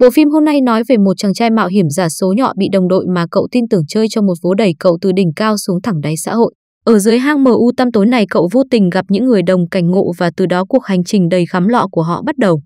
Bộ phim hôm nay nói về một chàng trai mạo hiểm giả số nhỏ bị đồng đội mà cậu tin tưởng chơi cho một vố đẩy cậu từ đỉnh cao xuống thẳng đáy xã hội. Ở dưới hang MU tăm tối này cậu vô tình gặp những người đồng cảnh ngộ và từ đó cuộc hành trình đầy khám lọ của họ bắt đầu.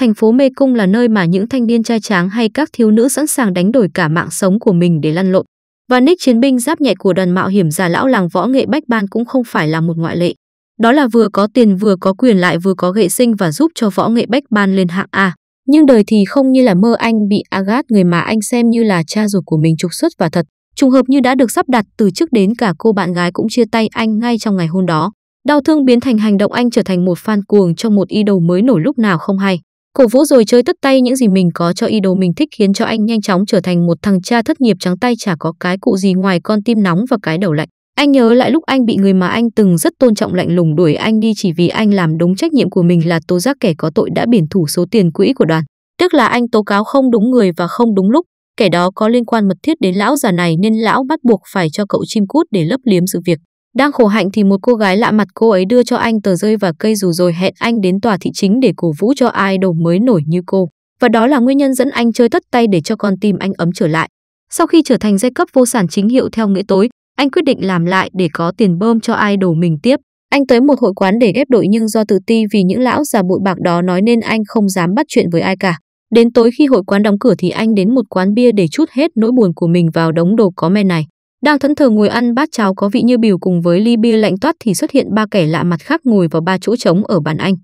Thành phố Mê Cung là nơi mà những thanh niên trai tráng hay các thiếu nữ sẵn sàng đánh đổi cả mạng sống của mình để lăn lộn. Và Nick chiến binh giáp nhạy của đoàn mạo hiểm giả lão làng võ nghệ Bách Ban cũng không phải là một ngoại lệ. Đó là vừa có tiền vừa có quyền lại vừa có nghệ sinh và giúp cho võ nghệ Bách Ban lên hạng A. Nhưng đời thì không như là mơ anh bị Agat người mà anh xem như là cha ruột của mình trục xuất và thật. Trùng hợp như đã được sắp đặt từ trước đến cả cô bạn gái cũng chia tay anh ngay trong ngày hôm đó. Đau thương biến thành hành động anh trở thành một fan cuồng trong một idol mới nổi lúc nào không hay. Cổ vũ rồi chơi tất tay những gì mình có cho idol mình thích khiến cho anh nhanh chóng trở thành một thằng cha thất nghiệp trắng tay chả có cái cụ gì ngoài con tim nóng và cái đầu lạnh. Anh nhớ lại lúc anh bị người mà anh từng rất tôn trọng lạnh lùng đuổi anh đi chỉ vì anh làm đúng trách nhiệm của mình là tố giác kẻ có tội đã biển thủ số tiền quỹ của đoàn. Tức là anh tố cáo không đúng người và không đúng lúc, kẻ đó có liên quan mật thiết đến lão già này nên lão bắt buộc phải cho cậu chim cút để lấp liếm sự việc. Đang khổ hạnh thì một cô gái lạ mặt cô ấy đưa cho anh tờ rơi và cây dù rồi hẹn anh đến tòa thị chính để cổ vũ cho idol mới nổi như cô. Và đó là nguyên nhân dẫn anh chơi tất tay để cho con tim anh ấm trở lại. Sau khi trở thành giai cấp vô sản chính hiệu theo nghĩa tối, anh quyết định làm lại để có tiền bơm cho idol mình tiếp. Anh tới một hội quán để ghép đội nhưng do tự ti vì những lão già bụi bạc đó nói nên anh không dám bắt chuyện với ai cả. Đến tối khi hội quán đóng cửa thì anh đến một quán bia để chút hết nỗi buồn của mình vào đống đồ có men này. Đang thẫn thờ ngồi ăn bát cháo có vị như biểu cùng với ly bia lạnh toát thì xuất hiện ba kẻ lạ mặt khác ngồi vào ba chỗ trống ở bàn anh.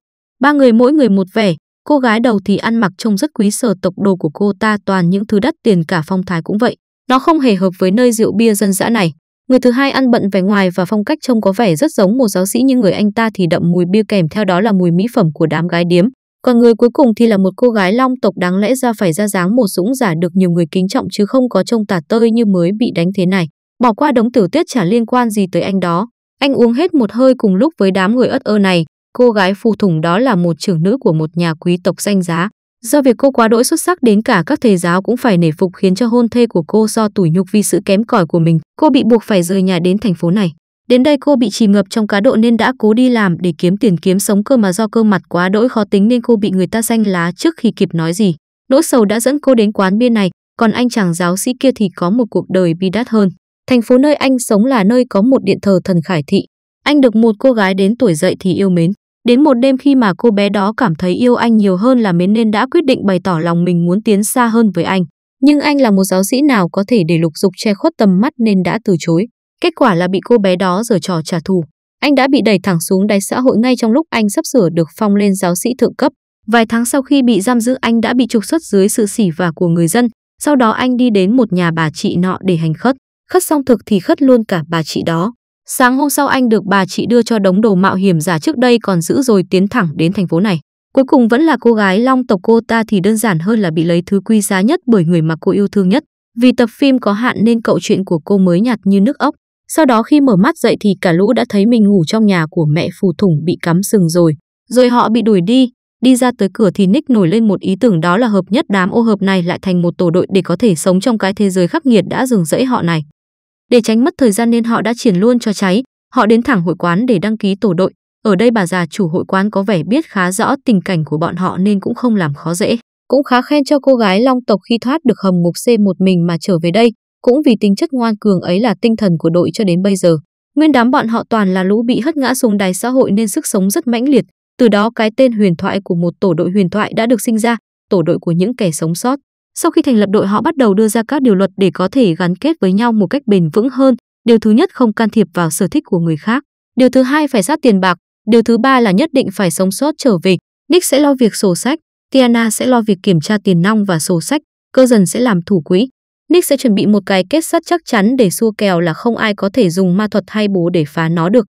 Ba người mỗi người một vẻ, cô gái đầu thì ăn mặc trông rất quý sở tộc đồ của cô ta toàn những thứ đắt tiền cả phong thái cũng vậy. Nó không hề hợp với nơi rượu bia dân dã này. Người thứ hai ăn bận vẻ ngoài và phong cách trông có vẻ rất giống một giáo sĩ nhưng người anh ta thì đậm mùi bia kèm theo đó là mùi mỹ phẩm của đám gái điếm. Còn người cuối cùng thì là một cô gái long tộc đáng lẽ ra phải ra dáng một dũng giả được nhiều người kính trọng chứ không có trông tả tơi như mới bị đánh thế này. Bỏ qua đống tiểu tiết chả liên quan gì tới anh đó. Anh uống hết một hơi cùng lúc với đám người ớt ơ này. Cô gái phù thủng đó là một trưởng nữ của một nhà quý tộc danh giá. Do việc cô quá đỗi xuất sắc đến cả các thầy giáo cũng phải nể phục khiến cho hôn thê của cô do tủi nhục vì sự kém cỏi của mình, cô bị buộc phải rời nhà đến thành phố này. Đến đây cô bị chìm ngập trong cá độ nên đã cố đi làm để kiếm tiền kiếm sống cơ mà do cơ mặt quá đỗi khó tính nên cô bị người ta danh lá trước khi kịp nói gì. Nỗi sầu đã dẫn cô đến quán bia này, còn anh chàng giáo sĩ kia thì có một cuộc đời bi đát hơn. Thành phố nơi anh sống là nơi có một điện thờ thần Khải Thị. Anh được một cô gái đến tuổi dậy thì yêu mến. Đến một đêm khi mà cô bé đó cảm thấy yêu anh nhiều hơn là mến nên đã quyết định bày tỏ lòng mình muốn tiến xa hơn với anh. Nhưng anh là một giáo sĩ nào có thể để lục dục che khuất tầm mắt nên đã từ chối. Kết quả là bị cô bé đó giở trò trả thù. Anh đã bị đẩy thẳng xuống đáy xã hội ngay trong lúc anh sắp sửa được phong lên giáo sĩ thượng cấp. Vài tháng sau khi bị giam giữ anh đã bị trục xuất dưới sự sỉ và của người dân. Sau đó anh đi đến một nhà bà chị nọ để hành khất. Khất xong thực thì khất luôn cả bà chị đó. Sáng hôm sau anh được bà chị đưa cho đống đồ mạo hiểm giả trước đây còn giữ rồi tiến thẳng đến thành phố này. Cuối cùng vẫn là cô gái long tộc cô ta thì đơn giản hơn là bị lấy thứ quý giá nhất bởi người mà cô yêu thương nhất. Vì tập phim có hạn nên cậu chuyện của cô mới nhạt như nước ốc. Sau đó khi mở mắt dậy thì cả lũ đã thấy mình ngủ trong nhà của mẹ phù thủng bị cắm sừng rồi. Rồi họ bị đuổi đi. Đi ra tới cửa thì Nick nổi lên một ý tưởng đó là hợp nhất đám ô hợp này lại thành một tổ đội để có thể sống trong cái thế giới khắc nghiệt đã rừng rẫy họ này. Để tránh mất thời gian nên họ đã triển luôn cho cháy, họ đến thẳng hội quán để đăng ký tổ đội. Ở đây bà già chủ hội quán có vẻ biết khá rõ tình cảnh của bọn họ nên cũng không làm khó dễ. Cũng khá khen cho cô gái long tộc khi thoát được hầm ngục C một mình mà trở về đây, cũng vì tính chất ngoan cường ấy là tinh thần của đội cho đến bây giờ. Nguyên đám bọn họ toàn là lũ bị hất ngã xuống đài xã hội nên sức sống rất mãnh liệt, từ đó cái tên huyền thoại của một tổ đội huyền thoại đã được sinh ra, tổ đội của những kẻ sống sót. Sau khi thành lập đội họ bắt đầu đưa ra các điều luật để có thể gắn kết với nhau một cách bền vững hơn. Điều thứ nhất không can thiệp vào sở thích của người khác. Điều thứ hai phải sát tiền bạc. Điều thứ ba là nhất định phải sống sót trở về. Nick sẽ lo việc sổ sách, Tiana sẽ lo việc kiểm tra tiền nong và sổ sách, cơ dần sẽ làm thủ quỹ. Nick sẽ chuẩn bị một cái kết sắt chắc chắn để xua kèo là không ai có thể dùng ma thuật hay bố để phá nó được.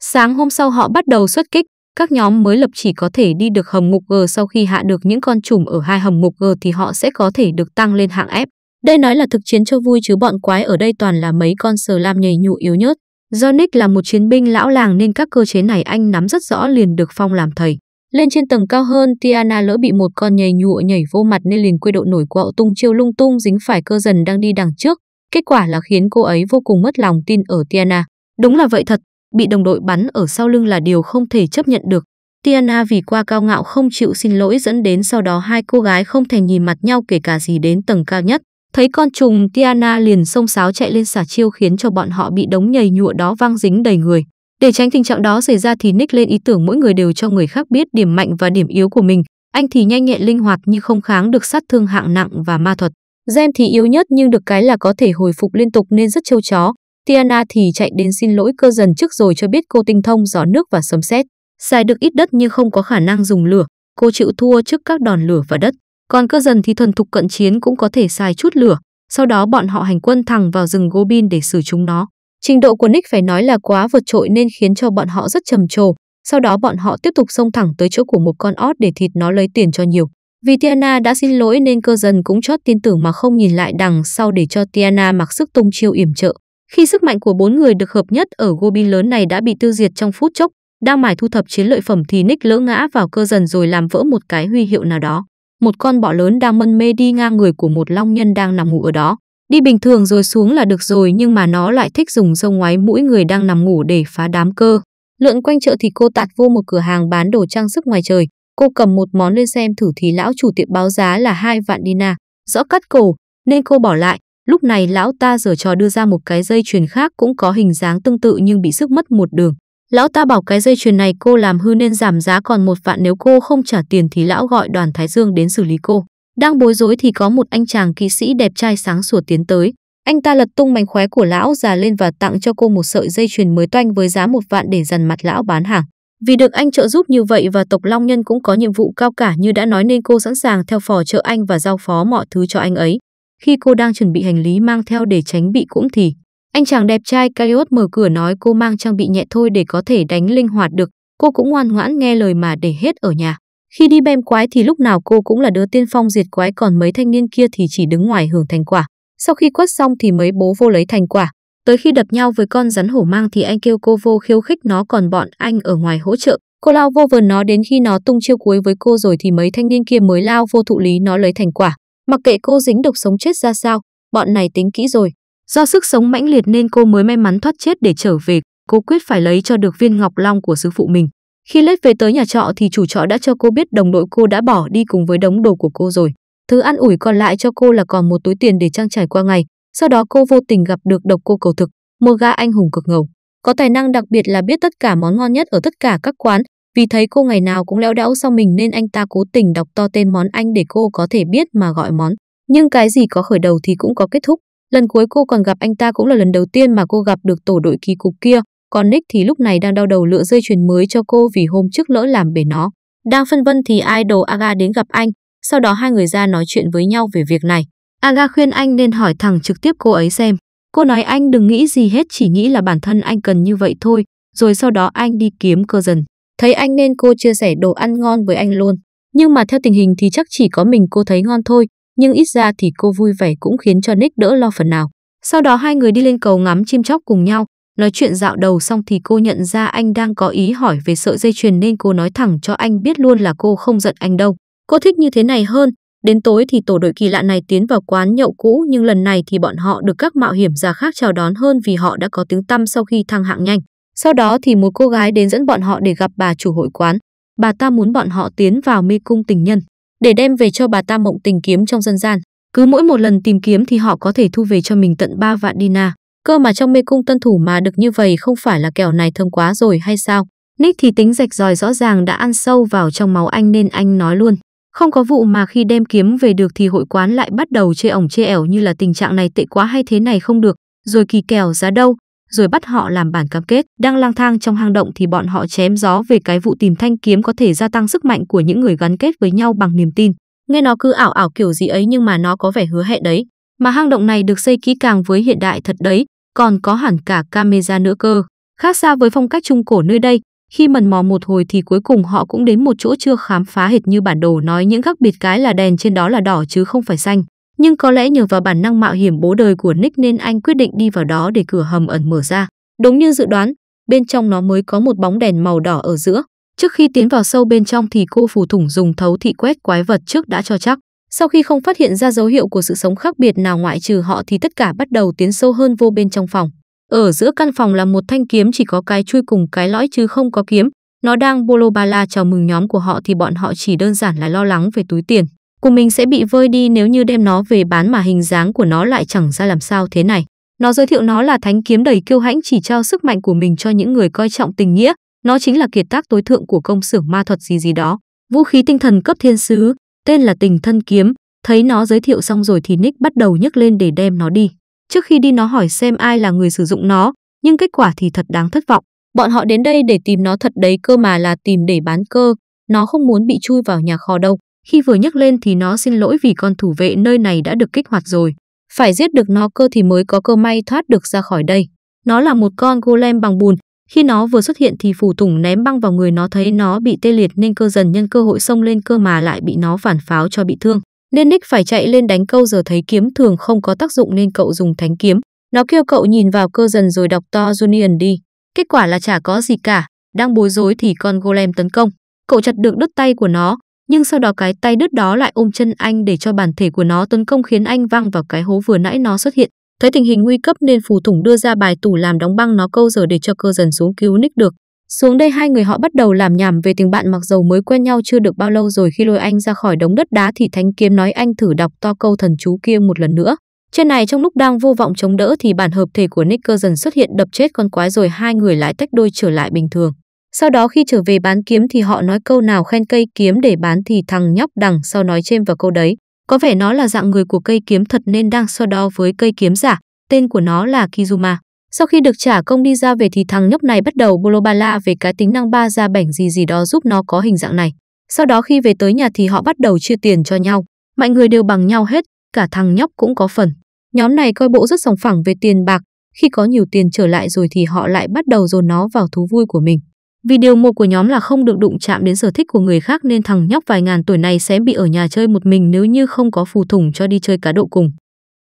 Sáng hôm sau họ bắt đầu xuất kích, các nhóm mới lập chỉ có thể đi được hầm mục G sau khi hạ được những con trùm ở hai hầm mục G thì họ sẽ có thể được tăng lên hạng F. Đây nói là thực chiến cho vui chứ bọn quái ở đây toàn là mấy con sờ lam nhầy nhụ yếu nhất Do Nick là một chiến binh lão làng nên các cơ chế này anh nắm rất rõ liền được Phong làm thầy. Lên trên tầng cao hơn, Tiana lỡ bị một con nhầy nhụa nhảy vô mặt nên liền quê độ nổi quọ tung chiêu lung tung dính phải cơ dần đang đi đằng trước. Kết quả là khiến cô ấy vô cùng mất lòng tin ở Tiana. Đúng là vậy thật, bị đồng đội bắn ở sau lưng là điều không thể chấp nhận được. Tiana vì qua cao ngạo không chịu xin lỗi dẫn đến sau đó hai cô gái không thèm nhìn mặt nhau kể cả gì đến tầng cao nhất. Thấy con trùng Tiana liền xông xáo chạy lên xả chiêu khiến cho bọn họ bị đống nhầy nhụa đó văng dính đầy người. Để tránh tình trạng đó xảy ra thì Nick lên ý tưởng mỗi người đều cho người khác biết điểm mạnh và điểm yếu của mình. Anh thì nhanh nhẹn linh hoạt nhưng không kháng được sát thương hạng nặng và ma thuật. Gem thì yếu nhất nhưng được cái là có thể hồi phục liên tục nên rất châu chó. Tiana thì chạy đến xin lỗi cơ dần trước rồi cho biết cô tinh thông gió nước và sấm sét, xài được ít đất nhưng không có khả năng dùng lửa, cô chịu thua trước các đòn lửa và đất. Còn cơ dần thì thuần thục cận chiến cũng có thể xài chút lửa, sau đó bọn họ hành quân thẳng vào rừng Gobin để xử chúng nó. Trình độ của Nick phải nói là quá vượt trội nên khiến cho bọn họ rất trầm trồ. Sau đó bọn họ tiếp tục xông thẳng tới chỗ của một con ót để thịt nó lấy tiền cho nhiều. Vì Tiana đã xin lỗi nên cơ dần cũng chót tin tưởng mà không nhìn lại đằng sau để cho Tiana mặc sức tung chiêu yểm trợ. Khi sức mạnh của bốn người được hợp nhất ở Gobin lớn này đã bị tiêu diệt trong phút chốc, đang mải thu thập chiến lợi phẩm thì Nick lỡ ngã vào cơ dần rồi làm vỡ một cái huy hiệu nào đó. Một con bọ lớn đang mân mê đi ngang người của một long nhân đang nằm ngủ ở đó. Đi bình thường rồi xuống là được rồi nhưng mà nó lại thích dùng râu ngoái mũi người đang nằm ngủ để phá đám cơ. Lượn quanh chợ thì cô tạt vô một cửa hàng bán đồ trang sức ngoài trời. Cô cầm một món lên xem thử thì lão chủ tiệm báo giá là hai vạn dinar. Rõ cắt cổ nên cô bỏ lại Lúc này lão ta giở trò đưa ra một cái dây chuyền khác cũng có hình dáng tương tự nhưng bị sức mất một đường. Lão ta bảo cái dây chuyền này cô làm hư nên giảm giá còn một vạn nếu cô không trả tiền thì lão gọi đoàn Thái Dương đến xử lý cô. Đang bối rối thì có một anh chàng kỵ sĩ đẹp trai sáng sủa tiến tới. Anh ta lật tung mánh khóe của lão già lên và tặng cho cô một sợi dây chuyền mới toanh với giá một vạn để dằn mặt lão bán hàng. Vì được anh trợ giúp như vậy và tộc Long Nhân cũng có nhiệm vụ cao cả như đã nói nên cô sẵn sàng theo phò trợ anh và giao phó mọi thứ cho anh ấy. Khi cô đang chuẩn bị hành lý mang theo để tránh bị cũng thì, anh chàng đẹp trai Kaiot mở cửa nói cô mang trang bị nhẹ thôi để có thể đánh linh hoạt được, cô cũng ngoan ngoãn nghe lời mà để hết ở nhà. Khi đi bem quái thì lúc nào cô cũng là đứa tiên phong diệt quái còn mấy thanh niên kia thì chỉ đứng ngoài hưởng thành quả. Sau khi quất xong thì mấy bố vô lấy thành quả. Tới khi đập nhau với con rắn hổ mang thì anh kêu cô vô khiêu khích nó còn bọn anh ở ngoài hỗ trợ. Cô lao vô vờn nó đến khi nó tung chiêu cuối với cô rồi thì mấy thanh niên kia mới lao vô thụ lý nó lấy thành quả. Mặc kệ cô dính độc sống chết ra sao, bọn này tính kỹ rồi. Do sức sống mãnh liệt nên cô mới may mắn thoát chết để trở về, cô quyết phải lấy cho được viên ngọc long của sư phụ mình. Khi lết về tới nhà trọ thì chủ trọ đã cho cô biết đồng đội cô đã bỏ đi cùng với đống đồ của cô rồi. Thứ ăn ủi còn lại cho cô là còn một túi tiền để trang trải qua ngày. Sau đó cô vô tình gặp được độc cô cầu thực, một gã anh hùng cực ngầu. Có tài năng đặc biệt là biết tất cả món ngon nhất ở tất cả các quán, vì thấy cô ngày nào cũng lẽo đẽo sau mình nên anh ta cố tình đọc to tên món anh để cô có thể biết mà gọi món. Nhưng cái gì có khởi đầu thì cũng có kết thúc. Lần cuối cô còn gặp anh ta cũng là lần đầu tiên mà cô gặp được tổ đội kỳ cục kia. Còn Nick thì lúc này đang đau đầu lựa dây chuyền mới cho cô vì hôm trước lỡ làm bể nó. Đang phân vân thì idol Aga đến gặp anh. Sau đó hai người ra nói chuyện với nhau về việc này. Aga khuyên anh nên hỏi thẳng trực tiếp cô ấy xem. Cô nói anh đừng nghĩ gì hết chỉ nghĩ là bản thân anh cần như vậy thôi, rồi sau đó anh đi kiếm cơ dần. Thấy anh nên cô chia sẻ đồ ăn ngon với anh luôn. Nhưng mà theo tình hình thì chắc chỉ có mình cô thấy ngon thôi, nhưng ít ra thì cô vui vẻ cũng khiến cho Nick đỡ lo phần nào. Sau đó hai người đi lên cầu ngắm chim chóc cùng nhau, nói chuyện dạo đầu xong thì cô nhận ra anh đang có ý hỏi về sợi dây chuyền nên cô nói thẳng cho anh biết luôn là cô không giận anh đâu. Cô thích như thế này hơn, đến tối thì tổ đội kỳ lạ này tiến vào quán nhậu cũ nhưng lần này thì bọn họ được các mạo hiểm giả khác chào đón hơn vì họ đã có tiếng tăm sau khi thăng hạng nhanh. Sau đó thì một cô gái đến dẫn bọn họ để gặp bà chủ hội quán. Bà ta muốn bọn họ tiến vào mê cung tình nhân để đem về cho bà ta mộng tình kiếm trong dân gian. Cứ mỗi một lần tìm kiếm thì họ có thể thu về cho mình tận 3 vạn dinar. Cơ mà trong mê cung tân thủ mà được như vậy không phải là kẻo này thơm quá rồi hay sao? Nick thì tính rạch ròi rõ ràng đã ăn sâu vào trong máu anh nên anh nói luôn. Không có vụ mà khi đem kiếm về được thì hội quán lại bắt đầu chê ổng chê ẻo như là tình trạng này tệ quá hay thế này không được, rồi kỳ kèo giá đâu, rồi bắt họ làm bản cam kết. Đang lang thang trong hang động thì bọn họ chém gió về cái vụ tìm thanh kiếm có thể gia tăng sức mạnh của những người gắn kết với nhau bằng niềm tin. Nghe nó cứ ảo ảo kiểu gì ấy nhưng mà nó có vẻ hứa hẹn đấy. Mà hang động này được xây kỹ càng với hiện đại thật đấy, còn có hẳn cả camera nữa cơ. Khác xa với phong cách trung cổ nơi đây, khi mần mò một hồi thì cuối cùng họ cũng đến một chỗ chưa khám phá hệt như bản đồ nói những khác biệt cái là đèn trên đó là đỏ chứ không phải xanh. Nhưng có lẽ nhờ vào bản năng mạo hiểm bố đời của Nick nên anh quyết định đi vào đó để cửa hầm ẩn mở ra. Đúng như dự đoán, bên trong nó mới có một bóng đèn màu đỏ ở giữa. Trước khi tiến vào sâu bên trong thì cô phù thủng dùng thấu thị quét quái vật trước đã cho chắc. Sau khi không phát hiện ra dấu hiệu của sự sống khác biệt nào ngoại trừ họ thì tất cả bắt đầu tiến sâu hơn vô bên trong phòng. Ở giữa căn phòng là một thanh kiếm chỉ có cái chui cùng cái lõi chứ không có kiếm. Nó đang bolo bala chào mừng nhóm của họ thì bọn họ chỉ đơn giản là lo lắng về túi tiền của mình sẽ bị vơi đi nếu như đem nó về bán mà hình dáng của nó lại chẳng ra làm sao thế này. Nó giới thiệu nó là thánh kiếm đầy kiêu hãnh chỉ trao sức mạnh của mình cho những người coi trọng tình nghĩa, nó chính là kiệt tác tối thượng của công xưởng ma thuật gì gì đó. Vũ khí tinh thần cấp thiên sứ, tên là Tình Thân Kiếm, thấy nó giới thiệu xong rồi thì Nick bắt đầu nhấc lên để đem nó đi. Trước khi đi nó hỏi xem ai là người sử dụng nó, nhưng kết quả thì thật đáng thất vọng. Bọn họ đến đây để tìm nó thật đấy cơ mà là tìm để bán cơ, nó không muốn bị chui vào nhà kho đâu. Khi vừa nhắc lên thì nó xin lỗi vì con thủ vệ nơi này đã được kích hoạt rồi. Phải giết được nó cơ thì mới có cơ may thoát được ra khỏi đây. Nó là một con golem bằng bùn. Khi nó vừa xuất hiện thì phù tủng ném băng vào người nó thấy nó bị tê liệt nên cơ dần nhân cơ hội xông lên cơ mà lại bị nó phản pháo cho bị thương. Nên Nick phải chạy lên đánh câu giờ thấy kiếm thường không có tác dụng nên cậu dùng thánh kiếm. Nó kêu cậu nhìn vào cơ dần rồi đọc to Junior đi. Kết quả là chả có gì cả, đang bối rối thì con golem tấn công. Cậu chặt được đứt tay của nó, nhưng sau đó cái tay đứt đó lại ôm chân anh để cho bản thể của nó tấn công khiến anh văng vào cái hố vừa nãy nó xuất hiện. Thấy tình hình nguy cấp nên phù thủng đưa ra bài tủ làm đóng băng nó câu giờ để cho cơ dần xuống cứu Nick được. Xuống đây hai người họ bắt đầu làm nhảm về tình bạn mặc dầu mới quen nhau chưa được bao lâu rồi khi lôi anh ra khỏi đống đất đá thì Thánh Kiếm nói anh thử đọc to câu thần chú kia một lần nữa. Trên này trong lúc đang vô vọng chống đỡ thì bản hợp thể của Nick cơ dần xuất hiện đập chết con quái rồi hai người lại tách đôi trở lại bình thường. Sau đó khi trở về bán kiếm thì họ nói câu nào khen cây kiếm để bán thì thằng nhóc đằng sau nói chêm vào câu đấy. Có vẻ nó là dạng người của cây kiếm thật nên đang so đo với cây kiếm giả, tên của nó là Kizuma. Sau khi được trả công đi ra về thì thằng nhóc này bắt đầu bolobala về cái tính năng ba ra bảnh gì gì đó giúp nó có hình dạng này. Sau đó khi về tới nhà thì họ bắt đầu chia tiền cho nhau. Mọi người đều bằng nhau hết, cả thằng nhóc cũng có phần. Nhóm này coi bộ rất sòng phẳng về tiền bạc, khi có nhiều tiền trở lại rồi thì họ lại bắt đầu dồn nó vào thú vui của mình. Vì điều một của nhóm là không được đụng chạm đến sở thích của người khác nên thằng nhóc vài ngàn tuổi này sẽ bị ở nhà chơi một mình nếu như không có phù thủng cho đi chơi cá độ cùng.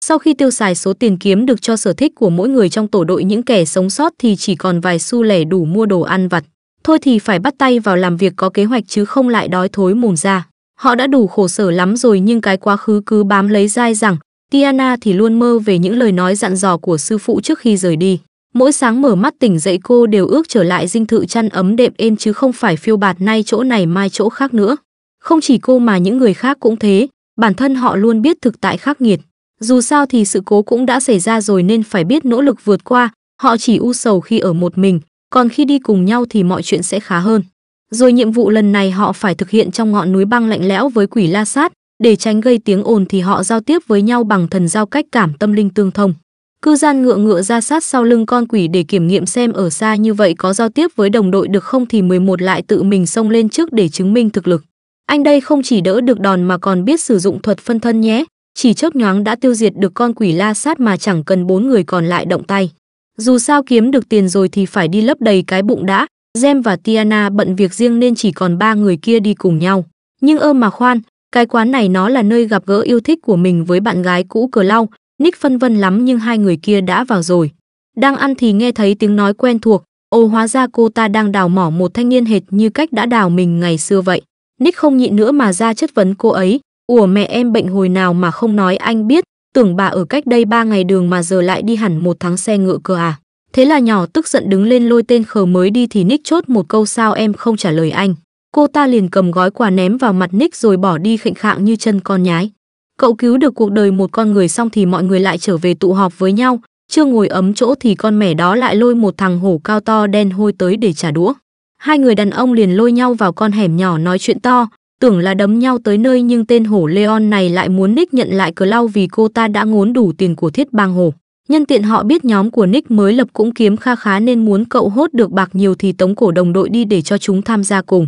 Sau khi tiêu xài số tiền kiếm được cho sở thích của mỗi người trong tổ đội những kẻ sống sót thì chỉ còn vài xu lẻ đủ mua đồ ăn vặt. Thôi thì phải bắt tay vào làm việc có kế hoạch chứ không lại đói thối mồm ra. Họ đã đủ khổ sở lắm rồi nhưng cái quá khứ cứ bám lấy dai rằng Tiana thì luôn mơ về những lời nói dặn dò của sư phụ trước khi rời đi mỗi sáng mở mắt tỉnh dậy cô đều ước trở lại dinh thự chăn ấm đệm êm chứ không phải phiêu bạt nay chỗ này mai chỗ khác nữa. Không chỉ cô mà những người khác cũng thế, bản thân họ luôn biết thực tại khắc nghiệt. Dù sao thì sự cố cũng đã xảy ra rồi nên phải biết nỗ lực vượt qua, họ chỉ u sầu khi ở một mình, còn khi đi cùng nhau thì mọi chuyện sẽ khá hơn. Rồi nhiệm vụ lần này họ phải thực hiện trong ngọn núi băng lạnh lẽo với quỷ la sát, để tránh gây tiếng ồn thì họ giao tiếp với nhau bằng thần giao cách cảm tâm linh tương thông. Cư gian ngựa ngựa ra sát sau lưng con quỷ để kiểm nghiệm xem ở xa như vậy có giao tiếp với đồng đội được không thì 11 lại tự mình xông lên trước để chứng minh thực lực. Anh đây không chỉ đỡ được đòn mà còn biết sử dụng thuật phân thân nhé, chỉ chớp nhoáng đã tiêu diệt được con quỷ la sát mà chẳng cần bốn người còn lại động tay. Dù sao kiếm được tiền rồi thì phải đi lấp đầy cái bụng đã, Gem và Tiana bận việc riêng nên chỉ còn ba người kia đi cùng nhau. Nhưng ơ mà khoan, cái quán này nó là nơi gặp gỡ yêu thích của mình với bạn gái cũ cờ lau, Nick phân vân lắm nhưng hai người kia đã vào rồi. Đang ăn thì nghe thấy tiếng nói quen thuộc, ô hóa ra cô ta đang đào mỏ một thanh niên hệt như cách đã đào mình ngày xưa vậy. Nick không nhịn nữa mà ra chất vấn cô ấy, ủa mẹ em bệnh hồi nào mà không nói anh biết, tưởng bà ở cách đây ba ngày đường mà giờ lại đi hẳn một tháng xe ngựa cơ à. Thế là nhỏ tức giận đứng lên lôi tên khờ mới đi thì Nick chốt một câu sao em không trả lời anh. Cô ta liền cầm gói quà ném vào mặt Nick rồi bỏ đi khệnh khạng như chân con nhái cậu cứu được cuộc đời một con người xong thì mọi người lại trở về tụ họp với nhau chưa ngồi ấm chỗ thì con mẻ đó lại lôi một thằng hổ cao to đen hôi tới để trả đũa hai người đàn ông liền lôi nhau vào con hẻm nhỏ nói chuyện to tưởng là đấm nhau tới nơi nhưng tên hổ leon này lại muốn nick nhận lại cờ lau vì cô ta đã ngốn đủ tiền của thiết bang hổ nhân tiện họ biết nhóm của nick mới lập cũng kiếm kha khá nên muốn cậu hốt được bạc nhiều thì tống cổ đồng đội đi để cho chúng tham gia cùng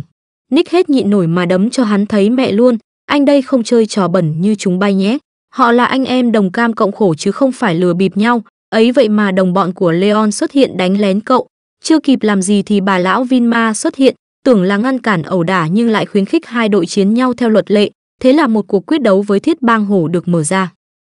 nick hết nhịn nổi mà đấm cho hắn thấy mẹ luôn anh đây không chơi trò bẩn như chúng bay nhé. Họ là anh em đồng cam cộng khổ chứ không phải lừa bịp nhau. Ấy vậy mà đồng bọn của Leon xuất hiện đánh lén cậu. Chưa kịp làm gì thì bà lão Vinma xuất hiện, tưởng là ngăn cản ẩu đả nhưng lại khuyến khích hai đội chiến nhau theo luật lệ. Thế là một cuộc quyết đấu với thiết bang hổ được mở ra.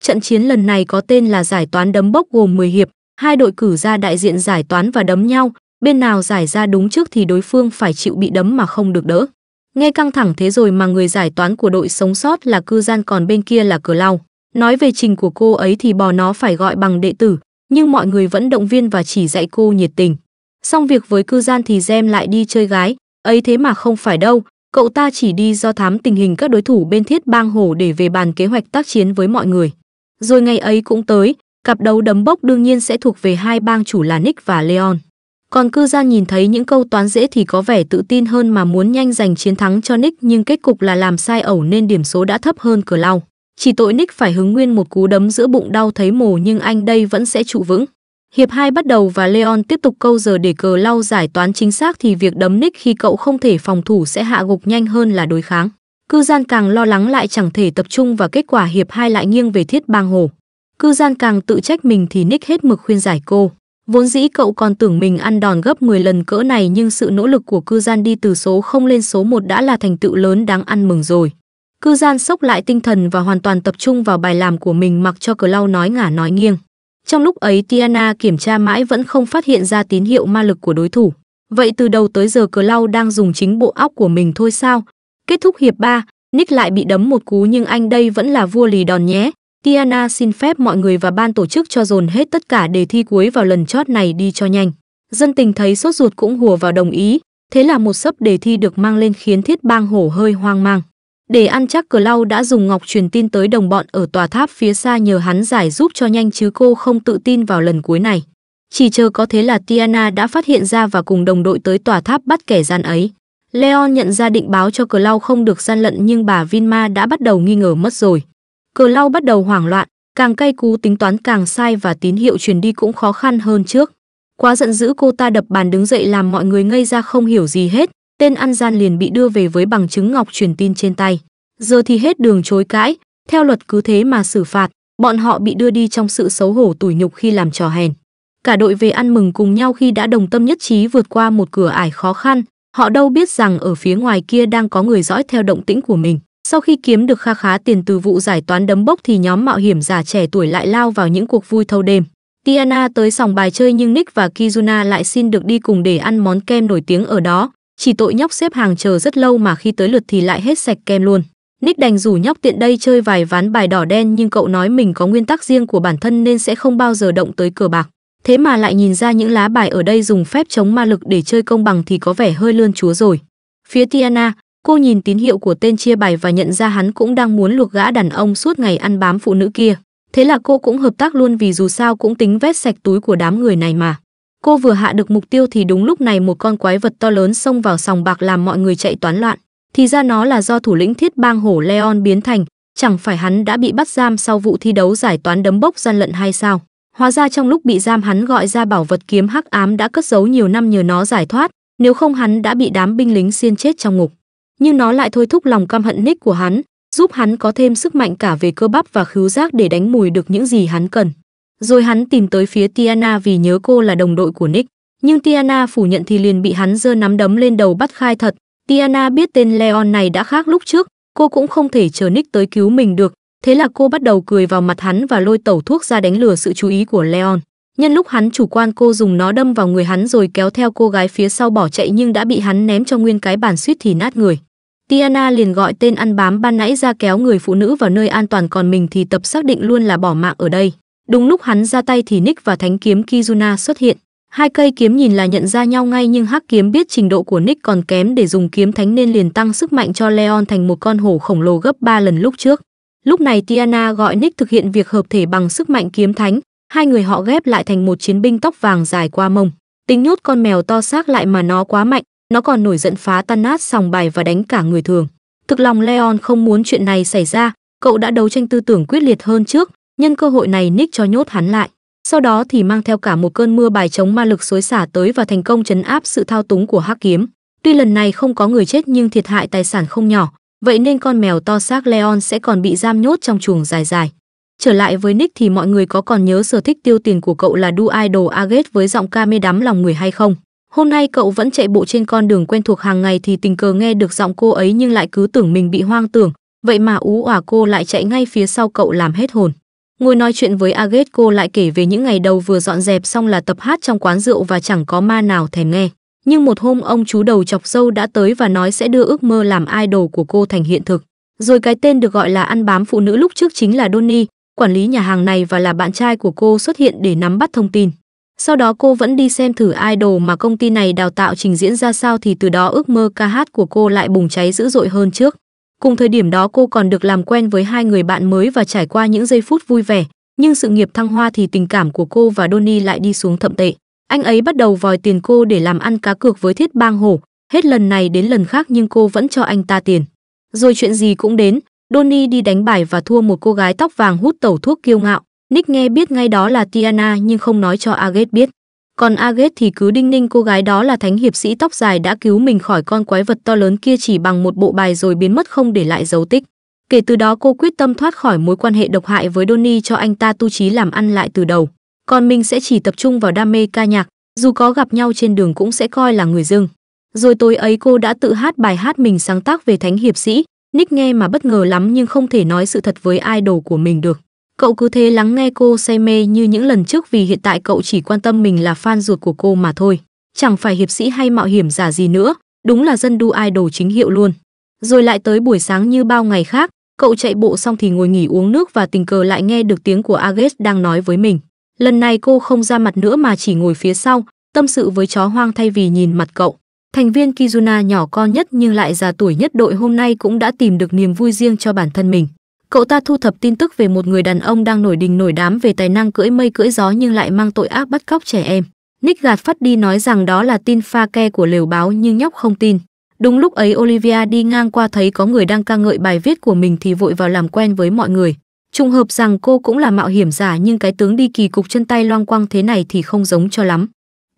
Trận chiến lần này có tên là giải toán đấm bốc gồm 10 hiệp, hai đội cử ra đại diện giải toán và đấm nhau, bên nào giải ra đúng trước thì đối phương phải chịu bị đấm mà không được đỡ. Nghe căng thẳng thế rồi mà người giải toán của đội sống sót là cư gian còn bên kia là cửa lao. Nói về trình của cô ấy thì bò nó phải gọi bằng đệ tử, nhưng mọi người vẫn động viên và chỉ dạy cô nhiệt tình. Xong việc với cư gian thì Gem lại đi chơi gái, ấy thế mà không phải đâu, cậu ta chỉ đi do thám tình hình các đối thủ bên thiết bang hổ để về bàn kế hoạch tác chiến với mọi người. Rồi ngày ấy cũng tới, cặp đấu đấm bốc đương nhiên sẽ thuộc về hai bang chủ là Nick và Leon. Còn cư gia nhìn thấy những câu toán dễ thì có vẻ tự tin hơn mà muốn nhanh giành chiến thắng cho Nick nhưng kết cục là làm sai ẩu nên điểm số đã thấp hơn cờ lau. Chỉ tội Nick phải hứng nguyên một cú đấm giữa bụng đau thấy mồ nhưng anh đây vẫn sẽ trụ vững. Hiệp 2 bắt đầu và Leon tiếp tục câu giờ để cờ lau giải toán chính xác thì việc đấm Nick khi cậu không thể phòng thủ sẽ hạ gục nhanh hơn là đối kháng. Cư gian càng lo lắng lại chẳng thể tập trung và kết quả hiệp 2 lại nghiêng về thiết bang hồ. Cư gian càng tự trách mình thì Nick hết mực khuyên giải cô. Vốn dĩ cậu còn tưởng mình ăn đòn gấp 10 lần cỡ này nhưng sự nỗ lực của cư gian đi từ số 0 lên số 1 đã là thành tựu lớn đáng ăn mừng rồi. Cư gian sốc lại tinh thần và hoàn toàn tập trung vào bài làm của mình mặc cho Clau nói ngả nói nghiêng. Trong lúc ấy Tiana kiểm tra mãi vẫn không phát hiện ra tín hiệu ma lực của đối thủ. Vậy từ đầu tới giờ Clau đang dùng chính bộ óc của mình thôi sao? Kết thúc hiệp 3, Nick lại bị đấm một cú nhưng anh đây vẫn là vua lì đòn nhé. Tiana xin phép mọi người và ban tổ chức cho dồn hết tất cả đề thi cuối vào lần chót này đi cho nhanh. Dân tình thấy sốt ruột cũng hùa vào đồng ý, thế là một sấp đề thi được mang lên khiến thiết bang hổ hơi hoang mang. Để ăn chắc cờ lau đã dùng ngọc truyền tin tới đồng bọn ở tòa tháp phía xa nhờ hắn giải giúp cho nhanh chứ cô không tự tin vào lần cuối này. Chỉ chờ có thế là Tiana đã phát hiện ra và cùng đồng đội tới tòa tháp bắt kẻ gian ấy. Leon nhận ra định báo cho cờ lau không được gian lận nhưng bà Vinma đã bắt đầu nghi ngờ mất rồi cờ lau bắt đầu hoảng loạn càng cay cú tính toán càng sai và tín hiệu truyền đi cũng khó khăn hơn trước quá giận dữ cô ta đập bàn đứng dậy làm mọi người ngây ra không hiểu gì hết tên ăn gian liền bị đưa về với bằng chứng ngọc truyền tin trên tay giờ thì hết đường chối cãi theo luật cứ thế mà xử phạt bọn họ bị đưa đi trong sự xấu hổ tủi nhục khi làm trò hèn cả đội về ăn mừng cùng nhau khi đã đồng tâm nhất trí vượt qua một cửa ải khó khăn họ đâu biết rằng ở phía ngoài kia đang có người dõi theo động tĩnh của mình sau khi kiếm được kha khá tiền từ vụ giải toán đấm bốc thì nhóm mạo hiểm giả trẻ tuổi lại lao vào những cuộc vui thâu đêm. Tiana tới sòng bài chơi nhưng Nick và Kizuna lại xin được đi cùng để ăn món kem nổi tiếng ở đó. Chỉ tội nhóc xếp hàng chờ rất lâu mà khi tới lượt thì lại hết sạch kem luôn. Nick đành rủ nhóc tiện đây chơi vài ván bài đỏ đen nhưng cậu nói mình có nguyên tắc riêng của bản thân nên sẽ không bao giờ động tới cờ bạc. Thế mà lại nhìn ra những lá bài ở đây dùng phép chống ma lực để chơi công bằng thì có vẻ hơi lươn chúa rồi. Phía Tiana, Cô nhìn tín hiệu của tên chia bài và nhận ra hắn cũng đang muốn luộc gã đàn ông suốt ngày ăn bám phụ nữ kia. Thế là cô cũng hợp tác luôn vì dù sao cũng tính vét sạch túi của đám người này mà. Cô vừa hạ được mục tiêu thì đúng lúc này một con quái vật to lớn xông vào sòng bạc làm mọi người chạy toán loạn. Thì ra nó là do thủ lĩnh thiết bang hổ Leon biến thành, chẳng phải hắn đã bị bắt giam sau vụ thi đấu giải toán đấm bốc gian lận hay sao? Hóa ra trong lúc bị giam hắn gọi ra bảo vật kiếm hắc ám đã cất giấu nhiều năm nhờ nó giải thoát, nếu không hắn đã bị đám binh lính xiên chết trong ngục nhưng nó lại thôi thúc lòng căm hận Nick của hắn, giúp hắn có thêm sức mạnh cả về cơ bắp và khứu giác để đánh mùi được những gì hắn cần. Rồi hắn tìm tới phía Tiana vì nhớ cô là đồng đội của Nick, nhưng Tiana phủ nhận thì liền bị hắn giơ nắm đấm lên đầu bắt khai thật. Tiana biết tên Leon này đã khác lúc trước, cô cũng không thể chờ Nick tới cứu mình được, thế là cô bắt đầu cười vào mặt hắn và lôi tẩu thuốc ra đánh lừa sự chú ý của Leon. Nhân lúc hắn chủ quan cô dùng nó đâm vào người hắn rồi kéo theo cô gái phía sau bỏ chạy nhưng đã bị hắn ném cho nguyên cái bàn suýt thì nát người. Tiana liền gọi tên ăn bám ban nãy ra kéo người phụ nữ vào nơi an toàn còn mình thì tập xác định luôn là bỏ mạng ở đây. Đúng lúc hắn ra tay thì Nick và thánh kiếm Kizuna xuất hiện. Hai cây kiếm nhìn là nhận ra nhau ngay nhưng Hắc kiếm biết trình độ của Nick còn kém để dùng kiếm thánh nên liền tăng sức mạnh cho Leon thành một con hổ khổng lồ gấp 3 lần lúc trước. Lúc này Tiana gọi Nick thực hiện việc hợp thể bằng sức mạnh kiếm thánh, hai người họ ghép lại thành một chiến binh tóc vàng dài qua mông. Tính nhốt con mèo to xác lại mà nó quá mạnh, nó còn nổi giận phá tan nát sòng bài và đánh cả người thường. Thực lòng Leon không muốn chuyện này xảy ra, cậu đã đấu tranh tư tưởng quyết liệt hơn trước, nhân cơ hội này Nick cho nhốt hắn lại. Sau đó thì mang theo cả một cơn mưa bài chống ma lực xối xả tới và thành công chấn áp sự thao túng của Hắc kiếm. Tuy lần này không có người chết nhưng thiệt hại tài sản không nhỏ, vậy nên con mèo to xác Leon sẽ còn bị giam nhốt trong chuồng dài dài. Trở lại với Nick thì mọi người có còn nhớ sở thích tiêu tiền của cậu là Do Idol Agate với giọng ca mê đắm lòng người hay không? Hôm nay cậu vẫn chạy bộ trên con đường quen thuộc hàng ngày thì tình cờ nghe được giọng cô ấy nhưng lại cứ tưởng mình bị hoang tưởng, vậy mà ú òa cô lại chạy ngay phía sau cậu làm hết hồn. Ngồi nói chuyện với Agate, cô lại kể về những ngày đầu vừa dọn dẹp xong là tập hát trong quán rượu và chẳng có ma nào thèm nghe. Nhưng một hôm ông chú đầu chọc dâu đã tới và nói sẽ đưa ước mơ làm idol của cô thành hiện thực. Rồi cái tên được gọi là ăn bám phụ nữ lúc trước chính là Donny, quản lý nhà hàng này và là bạn trai của cô xuất hiện để nắm bắt thông tin. Sau đó cô vẫn đi xem thử idol mà công ty này đào tạo trình diễn ra sao thì từ đó ước mơ ca hát của cô lại bùng cháy dữ dội hơn trước. Cùng thời điểm đó cô còn được làm quen với hai người bạn mới và trải qua những giây phút vui vẻ, nhưng sự nghiệp thăng hoa thì tình cảm của cô và Donny lại đi xuống thậm tệ. Anh ấy bắt đầu vòi tiền cô để làm ăn cá cược với thiết bang hổ, hết lần này đến lần khác nhưng cô vẫn cho anh ta tiền. Rồi chuyện gì cũng đến, Donny đi đánh bài và thua một cô gái tóc vàng hút tẩu thuốc kiêu ngạo. Nick nghe biết ngay đó là Tiana nhưng không nói cho Aget biết. Còn Aget thì cứ đinh ninh cô gái đó là thánh hiệp sĩ tóc dài đã cứu mình khỏi con quái vật to lớn kia chỉ bằng một bộ bài rồi biến mất không để lại dấu tích. Kể từ đó cô quyết tâm thoát khỏi mối quan hệ độc hại với Donny cho anh ta tu trí làm ăn lại từ đầu. Còn mình sẽ chỉ tập trung vào đam mê ca nhạc, dù có gặp nhau trên đường cũng sẽ coi là người dưng. Rồi tối ấy cô đã tự hát bài hát mình sáng tác về thánh hiệp sĩ, Nick nghe mà bất ngờ lắm nhưng không thể nói sự thật với idol của mình được. Cậu cứ thế lắng nghe cô say mê như những lần trước vì hiện tại cậu chỉ quan tâm mình là fan ruột của cô mà thôi. Chẳng phải hiệp sĩ hay mạo hiểm giả gì nữa, đúng là dân đu idol chính hiệu luôn. Rồi lại tới buổi sáng như bao ngày khác, cậu chạy bộ xong thì ngồi nghỉ uống nước và tình cờ lại nghe được tiếng của Agnes đang nói với mình. Lần này cô không ra mặt nữa mà chỉ ngồi phía sau, tâm sự với chó hoang thay vì nhìn mặt cậu. Thành viên Kizuna nhỏ con nhất nhưng lại già tuổi nhất đội hôm nay cũng đã tìm được niềm vui riêng cho bản thân mình. Cậu ta thu thập tin tức về một người đàn ông đang nổi đình nổi đám về tài năng cưỡi mây cưỡi gió nhưng lại mang tội ác bắt cóc trẻ em. Nick gạt phát đi nói rằng đó là tin pha ke của lều báo nhưng nhóc không tin. Đúng lúc ấy Olivia đi ngang qua thấy có người đang ca ngợi bài viết của mình thì vội vào làm quen với mọi người. Trùng hợp rằng cô cũng là mạo hiểm giả nhưng cái tướng đi kỳ cục chân tay loang quang thế này thì không giống cho lắm.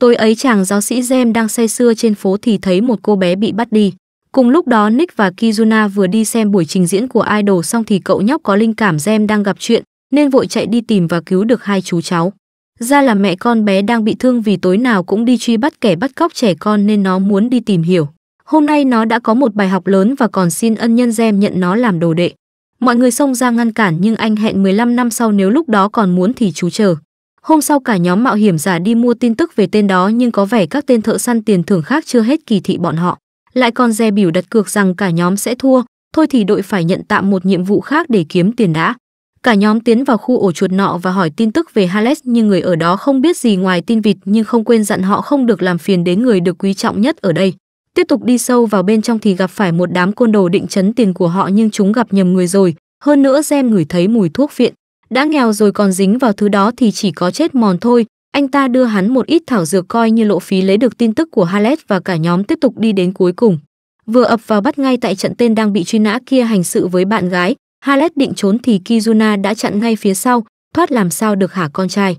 Tối ấy chàng giáo sĩ Gem đang say sưa trên phố thì thấy một cô bé bị bắt đi. Cùng lúc đó Nick và Kizuna vừa đi xem buổi trình diễn của idol xong thì cậu nhóc có linh cảm Gem đang gặp chuyện nên vội chạy đi tìm và cứu được hai chú cháu. Ra là mẹ con bé đang bị thương vì tối nào cũng đi truy bắt kẻ bắt cóc trẻ con nên nó muốn đi tìm hiểu. Hôm nay nó đã có một bài học lớn và còn xin ân nhân Gem nhận nó làm đồ đệ. Mọi người xông ra ngăn cản nhưng anh hẹn 15 năm sau nếu lúc đó còn muốn thì chú chờ. Hôm sau cả nhóm mạo hiểm giả đi mua tin tức về tên đó nhưng có vẻ các tên thợ săn tiền thưởng khác chưa hết kỳ thị bọn họ lại còn dè biểu đặt cược rằng cả nhóm sẽ thua, thôi thì đội phải nhận tạm một nhiệm vụ khác để kiếm tiền đã. Cả nhóm tiến vào khu ổ chuột nọ và hỏi tin tức về Hales nhưng người ở đó không biết gì ngoài tin vịt nhưng không quên dặn họ không được làm phiền đến người được quý trọng nhất ở đây. Tiếp tục đi sâu vào bên trong thì gặp phải một đám côn đồ định chấn tiền của họ nhưng chúng gặp nhầm người rồi, hơn nữa Gem người thấy mùi thuốc viện. Đã nghèo rồi còn dính vào thứ đó thì chỉ có chết mòn thôi, anh ta đưa hắn một ít thảo dược coi như lộ phí lấy được tin tức của Halet và cả nhóm tiếp tục đi đến cuối cùng. Vừa ập vào bắt ngay tại trận tên đang bị truy nã kia hành sự với bạn gái, Halet định trốn thì Kizuna đã chặn ngay phía sau, thoát làm sao được hả con trai.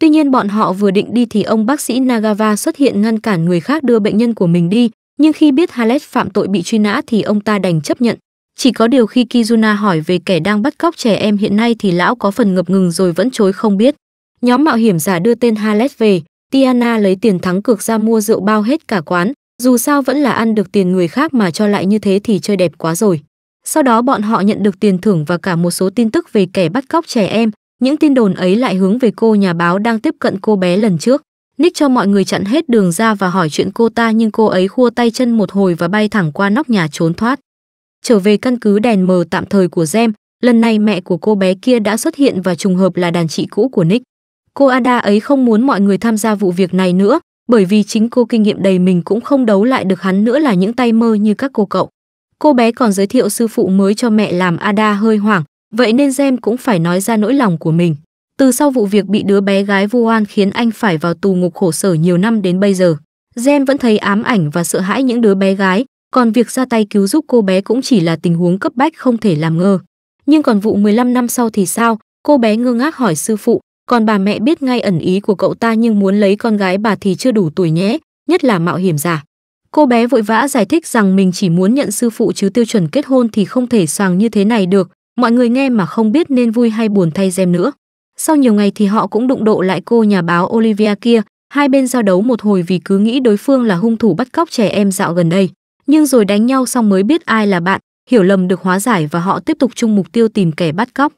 Tuy nhiên bọn họ vừa định đi thì ông bác sĩ Nagawa xuất hiện ngăn cản người khác đưa bệnh nhân của mình đi, nhưng khi biết Halet phạm tội bị truy nã thì ông ta đành chấp nhận. Chỉ có điều khi Kizuna hỏi về kẻ đang bắt cóc trẻ em hiện nay thì lão có phần ngập ngừng rồi vẫn chối không biết. Nhóm mạo hiểm giả đưa tên Halet về, Tiana lấy tiền thắng cược ra mua rượu bao hết cả quán, dù sao vẫn là ăn được tiền người khác mà cho lại như thế thì chơi đẹp quá rồi. Sau đó bọn họ nhận được tiền thưởng và cả một số tin tức về kẻ bắt cóc trẻ em, những tin đồn ấy lại hướng về cô nhà báo đang tiếp cận cô bé lần trước. Nick cho mọi người chặn hết đường ra và hỏi chuyện cô ta nhưng cô ấy khua tay chân một hồi và bay thẳng qua nóc nhà trốn thoát. Trở về căn cứ đèn mờ tạm thời của Gem, lần này mẹ của cô bé kia đã xuất hiện và trùng hợp là đàn chị cũ của Nick. Cô Ada ấy không muốn mọi người tham gia vụ việc này nữa, bởi vì chính cô kinh nghiệm đầy mình cũng không đấu lại được hắn nữa là những tay mơ như các cô cậu. Cô bé còn giới thiệu sư phụ mới cho mẹ làm Ada hơi hoảng, vậy nên Gem cũng phải nói ra nỗi lòng của mình. Từ sau vụ việc bị đứa bé gái vu oan khiến anh phải vào tù ngục khổ sở nhiều năm đến bây giờ, Gem vẫn thấy ám ảnh và sợ hãi những đứa bé gái, còn việc ra tay cứu giúp cô bé cũng chỉ là tình huống cấp bách không thể làm ngơ. Nhưng còn vụ 15 năm sau thì sao? Cô bé ngơ ngác hỏi sư phụ, còn bà mẹ biết ngay ẩn ý của cậu ta nhưng muốn lấy con gái bà thì chưa đủ tuổi nhé, nhất là mạo hiểm giả. Cô bé vội vã giải thích rằng mình chỉ muốn nhận sư phụ chứ tiêu chuẩn kết hôn thì không thể soàng như thế này được, mọi người nghe mà không biết nên vui hay buồn thay xem nữa. Sau nhiều ngày thì họ cũng đụng độ lại cô nhà báo Olivia kia, hai bên giao đấu một hồi vì cứ nghĩ đối phương là hung thủ bắt cóc trẻ em dạo gần đây. Nhưng rồi đánh nhau xong mới biết ai là bạn, hiểu lầm được hóa giải và họ tiếp tục chung mục tiêu tìm kẻ bắt cóc.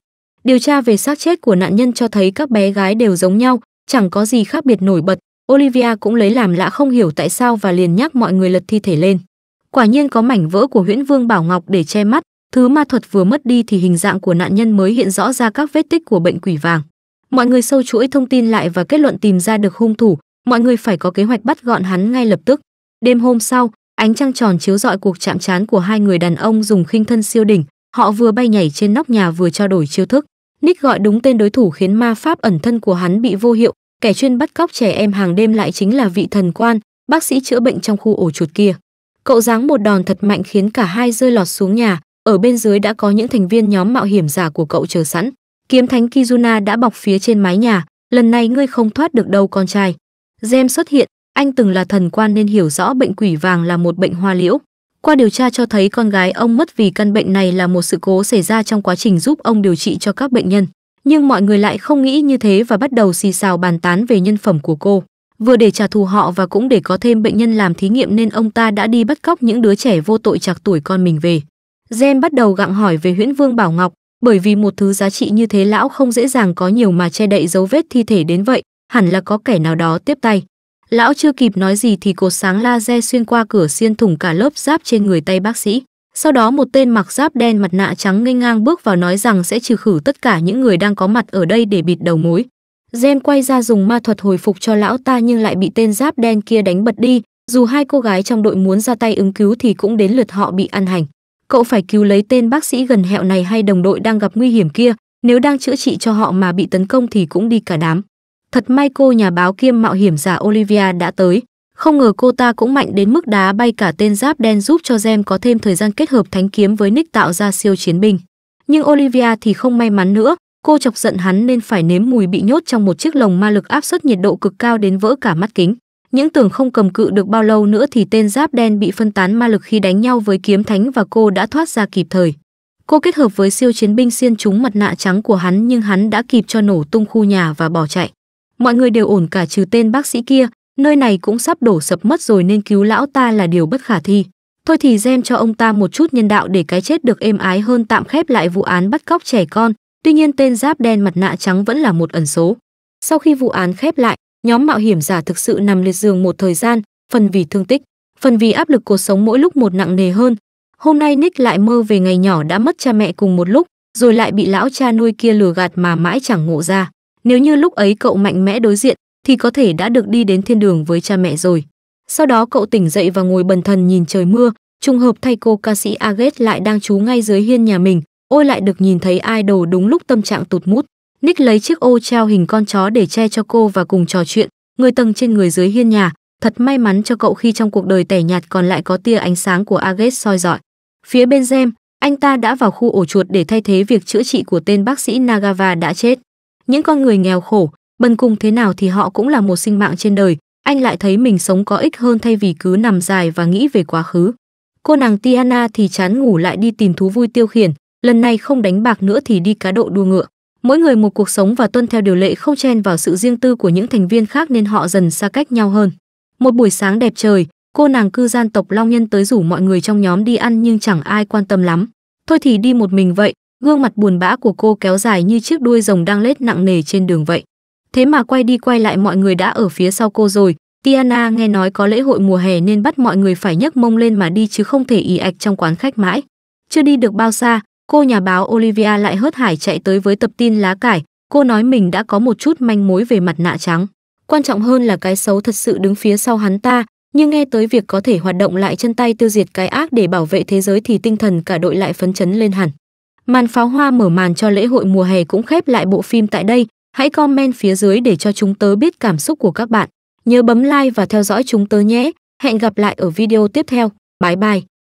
Điều tra về xác chết của nạn nhân cho thấy các bé gái đều giống nhau, chẳng có gì khác biệt nổi bật. Olivia cũng lấy làm lạ không hiểu tại sao và liền nhắc mọi người lật thi thể lên. Quả nhiên có mảnh vỡ của Huyễn Vương Bảo Ngọc để che mắt, thứ ma thuật vừa mất đi thì hình dạng của nạn nhân mới hiện rõ ra các vết tích của bệnh quỷ vàng. Mọi người sâu chuỗi thông tin lại và kết luận tìm ra được hung thủ, mọi người phải có kế hoạch bắt gọn hắn ngay lập tức. Đêm hôm sau, ánh trăng tròn chiếu rọi cuộc chạm trán của hai người đàn ông dùng khinh thân siêu đỉnh, Họ vừa bay nhảy trên nóc nhà vừa trao đổi chiêu thức. Nick gọi đúng tên đối thủ khiến ma pháp ẩn thân của hắn bị vô hiệu, kẻ chuyên bắt cóc trẻ em hàng đêm lại chính là vị thần quan, bác sĩ chữa bệnh trong khu ổ chuột kia. Cậu giáng một đòn thật mạnh khiến cả hai rơi lọt xuống nhà, ở bên dưới đã có những thành viên nhóm mạo hiểm giả của cậu chờ sẵn. Kiếm thánh Kizuna đã bọc phía trên mái nhà, lần này ngươi không thoát được đâu con trai. Jem xuất hiện, anh từng là thần quan nên hiểu rõ bệnh quỷ vàng là một bệnh hoa liễu. Qua điều tra cho thấy con gái ông mất vì căn bệnh này là một sự cố xảy ra trong quá trình giúp ông điều trị cho các bệnh nhân. Nhưng mọi người lại không nghĩ như thế và bắt đầu xì xào bàn tán về nhân phẩm của cô. Vừa để trả thù họ và cũng để có thêm bệnh nhân làm thí nghiệm nên ông ta đã đi bắt cóc những đứa trẻ vô tội trạc tuổi con mình về. Gen bắt đầu gặng hỏi về huyễn vương Bảo Ngọc, bởi vì một thứ giá trị như thế lão không dễ dàng có nhiều mà che đậy dấu vết thi thể đến vậy, hẳn là có kẻ nào đó tiếp tay. Lão chưa kịp nói gì thì cột sáng laser xuyên qua cửa xiên thủng cả lớp giáp trên người tay bác sĩ. Sau đó một tên mặc giáp đen mặt nạ trắng nghênh ngang bước vào nói rằng sẽ trừ khử tất cả những người đang có mặt ở đây để bịt đầu mối. Gen quay ra dùng ma thuật hồi phục cho lão ta nhưng lại bị tên giáp đen kia đánh bật đi, dù hai cô gái trong đội muốn ra tay ứng cứu thì cũng đến lượt họ bị ăn hành. Cậu phải cứu lấy tên bác sĩ gần hẹo này hay đồng đội đang gặp nguy hiểm kia, nếu đang chữa trị cho họ mà bị tấn công thì cũng đi cả đám. Thật may cô nhà báo kiêm mạo hiểm giả Olivia đã tới. Không ngờ cô ta cũng mạnh đến mức đá bay cả tên giáp đen giúp cho Gem có thêm thời gian kết hợp thánh kiếm với Nick tạo ra siêu chiến binh. Nhưng Olivia thì không may mắn nữa, cô chọc giận hắn nên phải nếm mùi bị nhốt trong một chiếc lồng ma lực áp suất nhiệt độ cực cao đến vỡ cả mắt kính. Những tưởng không cầm cự được bao lâu nữa thì tên giáp đen bị phân tán ma lực khi đánh nhau với kiếm thánh và cô đã thoát ra kịp thời. Cô kết hợp với siêu chiến binh xiên trúng mặt nạ trắng của hắn nhưng hắn đã kịp cho nổ tung khu nhà và bỏ chạy mọi người đều ổn cả trừ tên bác sĩ kia, nơi này cũng sắp đổ sập mất rồi nên cứu lão ta là điều bất khả thi. Thôi thì xem cho ông ta một chút nhân đạo để cái chết được êm ái hơn tạm khép lại vụ án bắt cóc trẻ con, tuy nhiên tên giáp đen mặt nạ trắng vẫn là một ẩn số. Sau khi vụ án khép lại, nhóm mạo hiểm giả thực sự nằm liệt giường một thời gian, phần vì thương tích, phần vì áp lực cuộc sống mỗi lúc một nặng nề hơn. Hôm nay Nick lại mơ về ngày nhỏ đã mất cha mẹ cùng một lúc, rồi lại bị lão cha nuôi kia lừa gạt mà mãi chẳng ngộ ra. Nếu như lúc ấy cậu mạnh mẽ đối diện thì có thể đã được đi đến thiên đường với cha mẹ rồi. Sau đó cậu tỉnh dậy và ngồi bần thần nhìn trời mưa, trùng hợp thay cô ca sĩ Aget lại đang trú ngay dưới hiên nhà mình, ôi lại được nhìn thấy idol đúng lúc tâm trạng tụt mút. Nick lấy chiếc ô treo hình con chó để che cho cô và cùng trò chuyện, người tầng trên người dưới hiên nhà, thật may mắn cho cậu khi trong cuộc đời tẻ nhạt còn lại có tia ánh sáng của Aget soi dọi. Phía bên Gem, anh ta đã vào khu ổ chuột để thay thế việc chữa trị của tên bác sĩ Nagava đã chết những con người nghèo khổ bần cùng thế nào thì họ cũng là một sinh mạng trên đời anh lại thấy mình sống có ích hơn thay vì cứ nằm dài và nghĩ về quá khứ cô nàng tiana thì chán ngủ lại đi tìm thú vui tiêu khiển lần này không đánh bạc nữa thì đi cá độ đua ngựa mỗi người một cuộc sống và tuân theo điều lệ không chen vào sự riêng tư của những thành viên khác nên họ dần xa cách nhau hơn một buổi sáng đẹp trời cô nàng cư gian tộc long nhân tới rủ mọi người trong nhóm đi ăn nhưng chẳng ai quan tâm lắm thôi thì đi một mình vậy Gương mặt buồn bã của cô kéo dài như chiếc đuôi rồng đang lết nặng nề trên đường vậy. Thế mà quay đi quay lại mọi người đã ở phía sau cô rồi. Tiana nghe nói có lễ hội mùa hè nên bắt mọi người phải nhấc mông lên mà đi chứ không thể ì ạch trong quán khách mãi. Chưa đi được bao xa, cô nhà báo Olivia lại hớt hải chạy tới với tập tin lá cải. Cô nói mình đã có một chút manh mối về mặt nạ trắng. Quan trọng hơn là cái xấu thật sự đứng phía sau hắn ta, nhưng nghe tới việc có thể hoạt động lại chân tay tiêu diệt cái ác để bảo vệ thế giới thì tinh thần cả đội lại phấn chấn lên hẳn. Màn pháo hoa mở màn cho lễ hội mùa hè cũng khép lại bộ phim tại đây. Hãy comment phía dưới để cho chúng tớ biết cảm xúc của các bạn. Nhớ bấm like và theo dõi chúng tớ nhé. Hẹn gặp lại ở video tiếp theo. Bye bye.